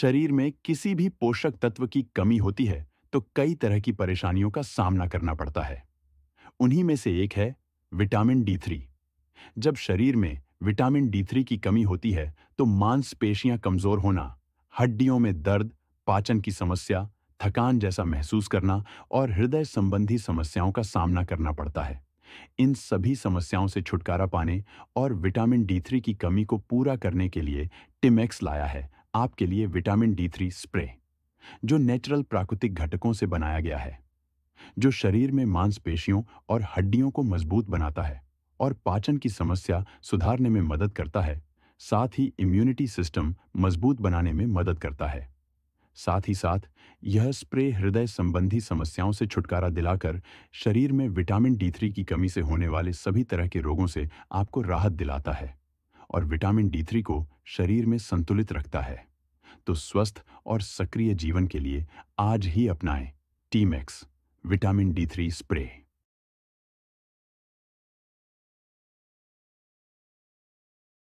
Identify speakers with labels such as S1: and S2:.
S1: शरीर में किसी भी पोषक तत्व की कमी होती है तो कई तरह की परेशानियों का सामना करना पड़ता है उन्हीं में से एक है विटामिन डी थ्री जब शरीर में विटामिन डी थ्री की कमी होती है तो मांसपेशियां कमजोर होना हड्डियों में दर्द पाचन की समस्या थकान जैसा महसूस करना और हृदय संबंधी समस्याओं का सामना करना पड़ता है इन सभी समस्याओं से छुटकारा पाने और विटामिन डी थ्री की कमी को पूरा करने के लिए टिमेक्स लाया है आपके लिए विटामिन डी थ्री स्प्रे जो नेचुरल प्राकृतिक घटकों से बनाया गया है जो शरीर में मांसपेशियों और हड्डियों को मजबूत बनाता है और पाचन की समस्या सुधारने में मदद करता है साथ ही इम्यूनिटी सिस्टम मजबूत बनाने में मदद करता है साथ ही साथ यह स्प्रे हृदय संबंधी समस्याओं से छुटकारा दिलाकर शरीर में विटामिन डी थ्री की कमी से होने वाले सभी तरह के रोगों से आपको राहत दिलाता है और विटामिन डी थ्री को शरीर में संतुलित रखता है तो स्वस्थ और सक्रिय जीवन के लिए आज ही अपनाएं Teemax vitamin
S2: D three spray